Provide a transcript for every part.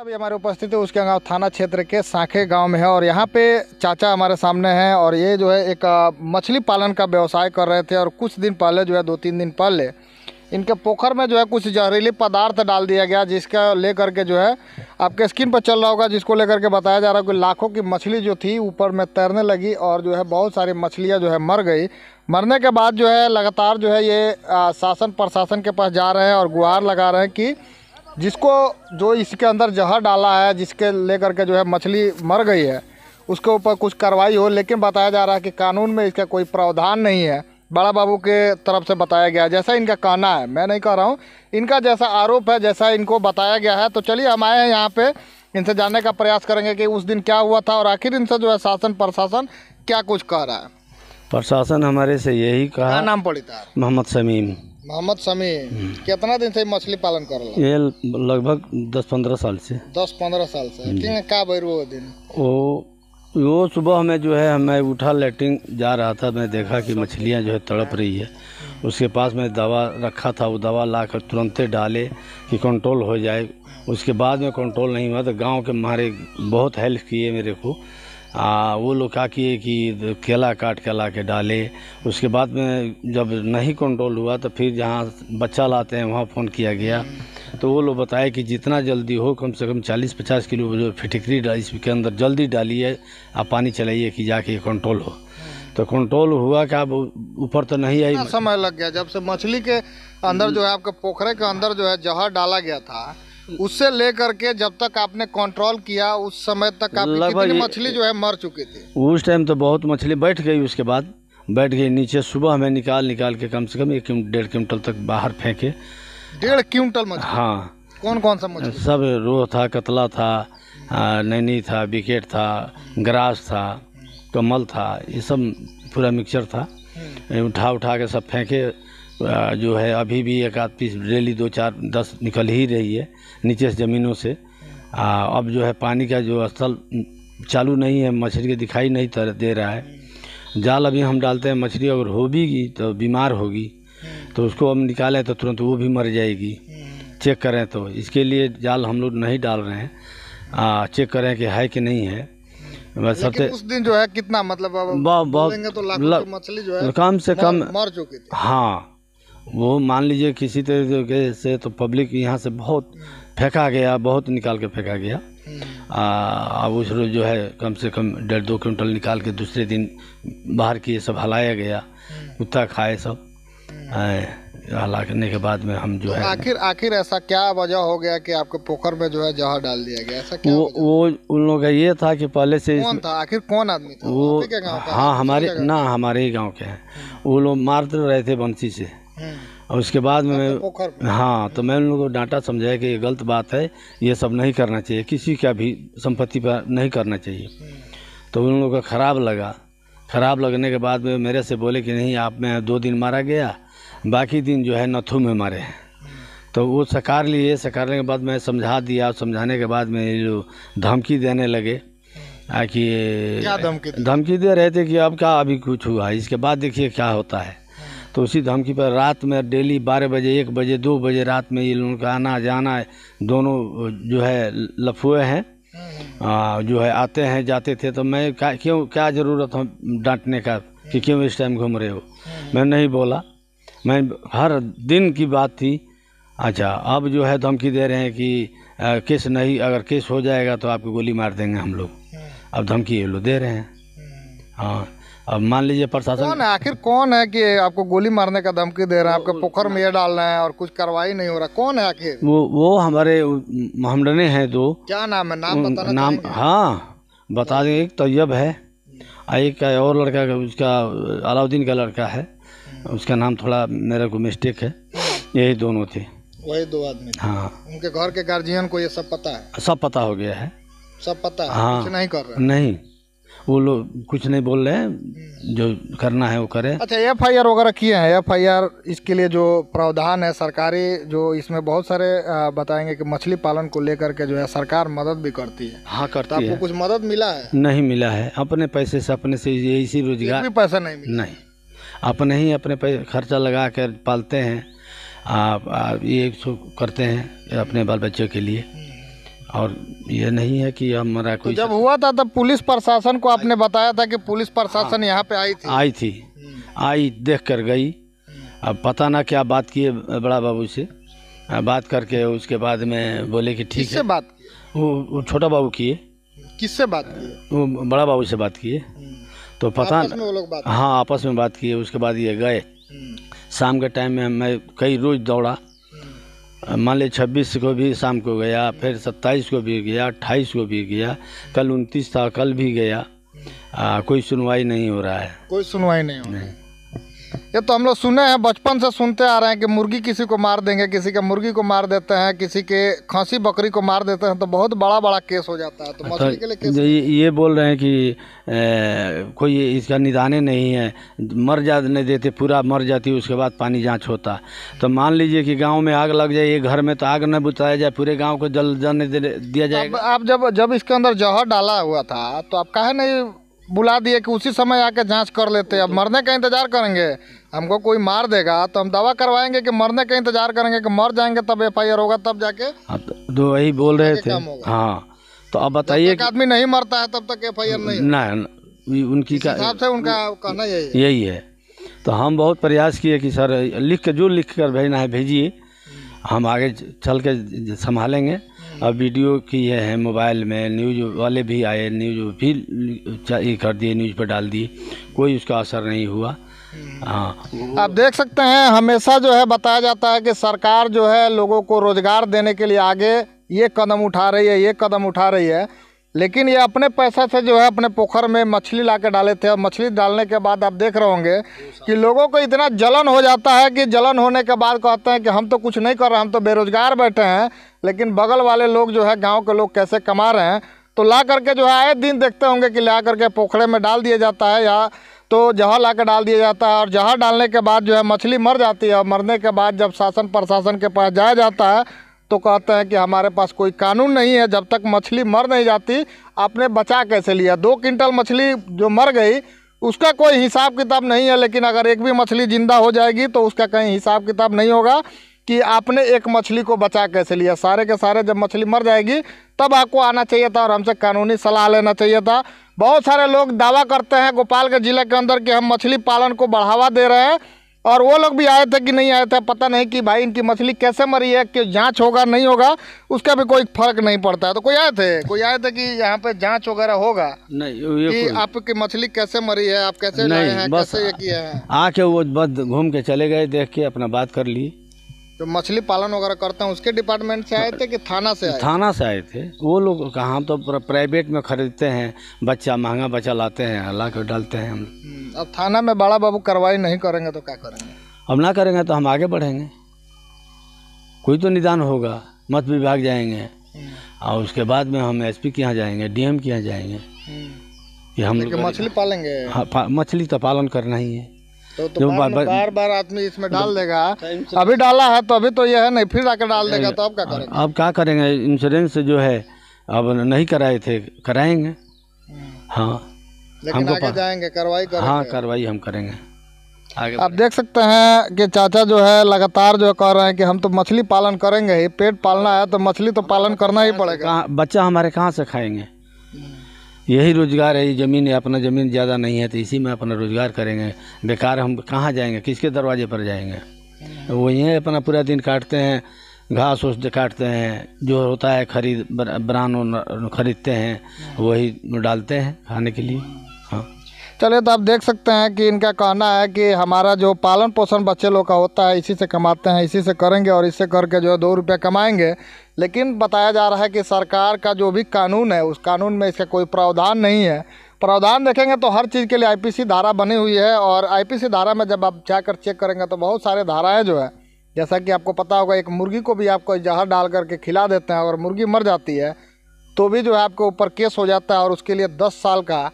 अभी हमारे उपस्थित है उसके गाँव थाना क्षेत्र के साखे गांव में है और यहाँ पे चाचा हमारे सामने हैं और ये जो है एक मछली पालन का व्यवसाय कर रहे थे और कुछ दिन पहले जो है दो तीन दिन पहले इनके पोखर में जो है कुछ जहरीली पदार्थ डाल दिया गया जिसका लेकर के जो है आपके स्किन पर चल रहा होगा जिसको लेकर के बताया जा रहा है कि लाखों की मछली जो थी ऊपर में तैरने लगी और जो है बहुत सारी मछलियाँ जो है मर गई मरने के बाद जो है लगातार जो है ये शासन प्रशासन के पास जा रहे हैं और गुहार लगा रहे हैं कि जिसको जो इसके अंदर जहर डाला है जिसके लेकर के जो है मछली मर गई है उसके ऊपर कुछ कार्रवाई हो लेकिन बताया जा रहा है कि कानून में इसका कोई प्रावधान नहीं है बड़ा बाबू के तरफ से बताया गया है जैसा इनका कहना है मैं नहीं कह रहा हूँ इनका जैसा आरोप है जैसा इनको बताया गया है तो चलिए हम आए हैं यहाँ पर इनसे जानने का प्रयास करेंगे कि उस दिन क्या हुआ था और आखिर इनसे जो है शासन प्रशासन क्या कुछ कह रहा है प्रशासन हमारे से यही कहा नाम पड़ी था मोहम्मद शमीम मोहम्मद समी हम्म। कितना दिन से मछली पालन कर ये लगभग दस पंद्रह साल से दस पंद्रह साल से हम्म। क्या का वो दिन वो वो सुबह में जो है मैं उठा लेटिंग जा रहा था मैं देखा कि अच्छा। मछलियाँ जो है तड़प रही है उसके पास मैं दवा रखा था वो दवा ला कर तुरंत डाले कि कंट्रोल हो जाए उसके बाद में कंट्रोल नहीं हुआ तो गांव के मारे बहुत हेल्प किए मेरे को आ, वो लोग क्या किए कि केला काट के ला के डाले उसके बाद में जब नहीं कंट्रोल हुआ तो फिर जहाँ बच्चा लाते हैं वहाँ फ़ोन किया गया तो वो लोग बताए कि जितना जल्दी हो कम से कम 40-50 किलो जो फिटिकरी इसके अंदर जल्दी डालिए आप पानी चलाइए कि जाके कंट्रोल हो तो कंट्रोल हुआ क्या ऊपर तो नहीं आई समय लग गया जब से मछली के अंदर जो है आपके पोखरे के अंदर जो है जहर डाला गया था उससे लेकर के जब तक आपने कंट्रोल किया उस समय तक आप मछली जो है मर चुकी थी उस टाइम तो बहुत मछली बैठ गई उसके बाद बैठ गई नीचे सुबह हमें निकाल निकाल के कम से कम एक डेढ़ क्विंटल तक बाहर फेंके डेढ़ क्विंटल मछली हाँ कौन कौन सा मछली सब रोह था कतला था नैनी था विकेट था ग्रास था कमल था ये सब पूरा मिक्सचर था हम्म। उठा उठा के सब फेंके जो है अभी भी एक आध पीस डेली दो चार दस निकल ही रही है नीचे से ज़मीनों से अब जो है पानी का जो स्थल चालू नहीं है मछली के दिखाई नहीं दे रहा है जाल अभी हम डालते हैं मछली अगर हो होगी तो बीमार होगी तो उसको हम निकालें तो तुरंत वो भी मर जाएगी चेक करें तो इसके लिए जाल हम लोग नहीं डाल रहे हैं आ, चेक करें कि है कि नहीं है सबसे उस दिन जो है कितना मतलब बहुत तो मछली जो है कम से कम मर चुकी थी हाँ वो मान लीजिए किसी तरीके से तो पब्लिक यहाँ से बहुत फेंका गया बहुत निकाल के फेंका गया अब उस रोज़ जो है कम से कम डेढ़ दो क्विंटल निकाल के दूसरे दिन बाहर किए सब हलाया गया कुत्ता खाए सब हला करने के बाद में हम जो तो है आखिर आखिर ऐसा क्या वजह हो गया कि आपके पोखर में जो है जहर डाल दिया गया ऐसा क्या वो वो उन लोगों का ये था कि पहले से कौन था आखिर कौन आदमी था वो हाँ हमारे ना हमारे ही गांव के हैं वो लोग मार रहे थे बंसी से और उसके बाद तो में हाँ तो मैं उन लोगों को डांटा समझाया कि ये गलत बात है ये सब नहीं करना चाहिए किसी का भी संपत्ति पर नहीं करना चाहिए तो उन लोगों का ख़राब लगा ख़राब लगने के बाद में मेरे से बोले कि नहीं आप में दो दिन मारा गया बाकी दिन जो है नथु में मारे हैं तो वो सकार लिए सकारने के बाद मैं समझा दिया समझाने के बाद में जो धमकी देने लगे आ कि धमकी दे रहे थे कि अब क्या अभी कुछ हुआ इसके बाद देखिए क्या होता है तो उसी धमकी पर रात में डेली बारह बजे एक बजे दो बजे रात में ये लोग का आना जाना दोनों जो है लफुए हैं जो है आते हैं जाते थे तो मैं क्या क्यों क्या ज़रूरत हो डांटने का कि क्यों इस टाइम घूम रहे हो मैं नहीं बोला मैं हर दिन की बात थी अच्छा अब जो है धमकी दे रहे हैं कि आ, केस नहीं अगर केस हो जाएगा तो आपको गोली मार देंगे हम लोग अब धमकी ये लोग दे रहे हैं हाँ अब मान लीजिए प्रशासन कौन है आखिर कौन है कि आपको गोली मारने का धमकी दे रहे हैं आपके पोखर में ये डाल रहे हैं और कुछ कार्रवाई नहीं हो रहा कौन है आखिर वो वो हमारे हमडने हैं दो क्या नाम है नाम बताना नाम हाँ बता दें एक तैयब है एक और लड़का उसका अलाउद्दीन का लड़का है उसका नाम थोड़ा मेरे को मिस्टेक है यही दोनों थे वही दो आदमी हाँ उनके घर के गार्जियन को ये सब पता है सब पता हो गया है सब पता है हाँ नहीं कर रहे नहीं वो लोग कुछ नहीं बोल रहे हैं जो करना है वो करें अच्छा एफ आई आर वगैरह किए हैं एफ आई आर इसके लिए जो प्रावधान है सरकारी जो इसमें बहुत सारे बताएंगे कि मछली पालन को लेकर के जो है सरकार मदद भी करती है हाँ करता तो आपको है आपको कुछ मदद मिला है नहीं मिला है अपने पैसे से अपने से इसी रोजगार पैसा नहीं मिला नहीं अपने ही अपने खर्चा लगा कर पालते हैं आप ये करते हैं अपने बाल बच्चों के लिए हम्म। और ये नहीं है कि हमारा तो कोई तो जब हुआ था तब पुलिस प्रशासन को आपने बताया था कि पुलिस प्रशासन हाँ। यहाँ पे आई थी आई थी हम्म। आई देख कर गई अब पता ना क्या बात किए बड़ा बाबू से बात करके उसके बाद में बोले कि ठीक है बात वो छोटा बाबू किए किससे बात वो बड़ा बाबू से बात किए हम्म। तो पता आपस में वो लोग बात हाँ आपस में बात किए उसके बाद ये गए हम्म। शाम के टाइम में मैं कई रोज़ दौड़ा मान ली छब्बीस को भी शाम को गया फिर सत्ताईस को भी गया अट्ठाईस को भी गया कल उनतीस था कल भी गया आ, कोई सुनवाई नहीं हो रहा है कोई सुनवाई नहीं हो रही ये तो हम लोग सुने हैं बचपन से सुनते आ रहे हैं कि मुर्गी किसी को मार देंगे किसी के मुर्गी को मार देते हैं किसी के खांसी बकरी को मार देते हैं तो बहुत बड़ा बड़ा केस हो जाता है तो अच्छा, मछली के लिए केस ये, ये बोल रहे हैं कि ए, कोई इसका निदान नहीं है मर जा नहीं देते पूरा मर जाती उसके बाद पानी जाँच होता तो मान लीजिए कि गाँव में आग लग जाए घर में तो आग न बुताया जाए पूरे गाँव को जल जाने दिया जाए आप जब जब इसके अंदर जहर डाला हुआ था तो आप काहे नहीं बुला दिए कि उसी समय आके जांच कर लेते अब मरने का इंतज़ार करेंगे हमको कोई मार देगा तो हम दवा करवाएंगे कि मरने का इंतज़ार करेंगे कि मर जाएंगे तब एफ होगा तब जाके हाँ, तो, तो वही बोल रहे थे हाँ तो अब बताइए एक आदमी नहीं मरता है तब तक एफ आई आर नहीं ना उनकी का हिसाब से उनका कहना यही यही है तो हम बहुत प्रयास किए कि सर लिख के जो लिख कर भेजना है भेजिए हम आगे चल के संभालेंगे अब वीडियो की है, है मोबाइल में न्यूज़ वाले भी आए न्यूज़ भी ये कर दिए न्यूज़ पर डाल दिए कोई उसका असर नहीं हुआ हाँ आप देख सकते हैं हमेशा जो है बताया जाता है कि सरकार जो है लोगों को रोज़गार देने के लिए आगे ये कदम उठा रही है ये कदम उठा रही है लेकिन ये अपने पैसा से जो है अपने पोखर में मछली ला डाले थे और मछली डालने के बाद आप देख रहे होंगे कि लोगों को इतना जलन हो जाता है कि जलन होने के बाद कहते हैं कि हम तो कुछ नहीं कर रहे हम तो बेरोजगार बैठे हैं लेकिन बगल वाले लोग जो है गांव के लोग कैसे कमा रहे हैं तो ला करके जो है आए दिन देखते होंगे कि ला करके पोखरे में डाल दिया जाता है या तो जहर ला कर डाल दिया जाता है और जहर डालने के बाद जो है मछली मर जाती है और मरने के बाद जब शासन प्रशासन के पास जाया जाता है तो कहते हैं कि हमारे पास कोई कानून नहीं है जब तक मछली मर नहीं जाती आपने बचा कैसे लिया दो क्विंटल मछली जो मर गई उसका कोई हिसाब किताब नहीं है लेकिन अगर एक भी मछली ज़िंदा हो जाएगी तो उसका कहीं हिसाब किताब नहीं होगा कि आपने एक मछली को बचा कैसे लिया सारे के सारे जब मछली मर जाएगी तब आपको आना चाहिए था और हमसे कानूनी सलाह लेना चाहिए था बहुत सारे लोग दावा करते हैं गोपालगंज ज़िले के अंदर कि हम मछली पालन को बढ़ावा दे रहे हैं और वो लोग भी आए थे कि नहीं आए थे पता नहीं कि भाई इनकी मछली कैसे मरी है कि जाँच होगा नहीं होगा उसका भी कोई फर्क नहीं पड़ता है तो कोई आए थे कोई आए थे कि यहाँ पे जाँच वगैरह होगा नहीं कि आपकी मछली कैसे मरी है आप कैसे नहीं हैं, बस कैसे ये किया है आके वो बस घूम के चले गए देख के अपना बात कर ली जो मछली पालन वगैरह करते हैं उसके डिपार्टमेंट से आए थे कि थाना से आए थाना से आए थे वो लोग कहाँ हम तो प्राइवेट में खरीदते हैं बच्चा महंगा बच्चा लाते हैं अल्लाह के डालते हैं हम हम्म, अब थाना में बड़ा बाबू कार्रवाई नहीं करेंगे तो क्या करेंगे हम ना करेंगे तो हम आगे बढ़ेंगे कोई तो निदान होगा मत विभाग जाएंगे हम्म। और उसके बाद में हम एसपी के यहाँ जाएंगे डीएम के यहाँ जाएंगे कि हम्म। हम मछली पालेंगे हाँ मछली तो पालन करना ही है तो, तो बार, बार, बार बार आदमी इसमें डाल तो देगा अभी डाला है तो अभी तो यह है नहीं फिर आकर डाल देगा तो अब क्या करेंगे अब क्या करेंगे इंश्योरेंस जो है अब नहीं कराए थे कराएंगे हम्म। हाँ हमको आगे जाएंगे कार्रवाई करेंगे हाँ कार्रवाई हम करेंगे आप देख सकते हैं कि चाचा जो है लगातार जो कह रहे हैं कि हम तो मछली पालन करेंगे ही पेट पालना है तो मछली तो पालन करना ही पड़ेगा बच्चा हमारे कहाँ से खाएंगे हम्म। यही रोज़गार है ये ज़मीन है अपना ज़मीन ज़्यादा नहीं है तो इसी में अपना रोज़गार करेंगे बेकार हम कहाँ जाएंगे किसके दरवाजे पर जाएंगे वही अपना पूरा दिन काटते हैं घास उस काटते हैं जो होता है खरीद ब्रांड खरीदते हैं वही डालते हैं खाने के लिए चलिए तो आप देख सकते हैं कि इनका कहना है कि हमारा जो पालन पोषण बच्चे लोग का होता है इसी से कमाते हैं इसी से करेंगे और इससे करके जो है दो रुपये कमाएंगे लेकिन बताया जा रहा है कि सरकार का जो भी कानून है उस कानून में इसका कोई प्रावधान नहीं है प्रावधान देखेंगे तो हर चीज़ के लिए आई धारा बनी हुई है और आई धारा में जब आप जाकर चेक करेंगे तो बहुत सारे धाराएँ जो है जैसा कि आपको पता होगा एक मुर्गी को भी आपको जहर डाल करके खिला देते हैं और मुर्गी मर जाती है तो भी जो है आपके ऊपर केस हो जाता है और उसके लिए दस साल का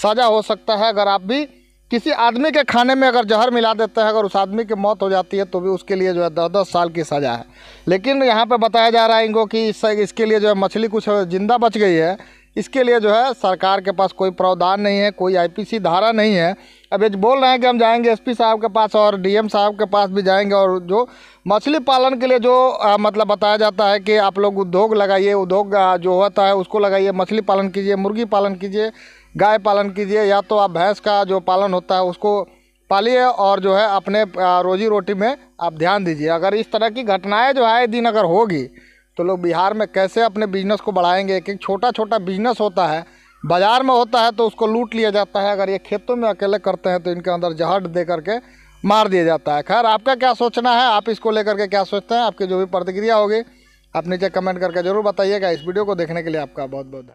सज़ा हो सकता है अगर आप भी किसी आदमी के खाने में अगर जहर मिला देते हैं अगर उस आदमी की मौत हो जाती है तो भी उसके लिए जो है दस दस साल की सज़ा है लेकिन यहाँ पे बताया जा रहा है इनको कि इस, इसके लिए जो है मछली कुछ ज़िंदा बच गई है इसके लिए जो है सरकार के पास कोई प्रावधान नहीं है कोई आईपीसी धारा नहीं है अब ये बोल रहे हैं कि हम जाएंगे एसपी साहब के पास और डीएम साहब के पास भी जाएंगे और जो मछली पालन के लिए जो आ, मतलब बताया जाता है कि आप लोग उद्योग लगाइए उद्योग जो होता है उसको लगाइए मछली पालन कीजिए मुर्गी पालन कीजिए गाय पालन कीजिए या तो आप भैंस का जो पालन होता है उसको पालिए और जो है अपने रोजी रोटी में आप ध्यान दीजिए अगर इस तरह की घटनाएं जो आए दिन अगर होगी तो लोग बिहार में कैसे अपने बिजनेस को बढ़ाएंगे एक एक छोटा छोटा बिजनेस होता है बाज़ार में होता है तो उसको लूट लिया जाता है अगर ये खेतों में अकेले करते हैं तो इनके अंदर जहर दे करके मार दिया जाता है खैर आपका क्या सोचना है आप इसको लेकर के क्या सोचते हैं आपकी जो भी प्रतिक्रिया होगी आप नीचे कमेंट करके ज़रूर बताइएगा इस वीडियो को देखने के लिए आपका बहुत बहुत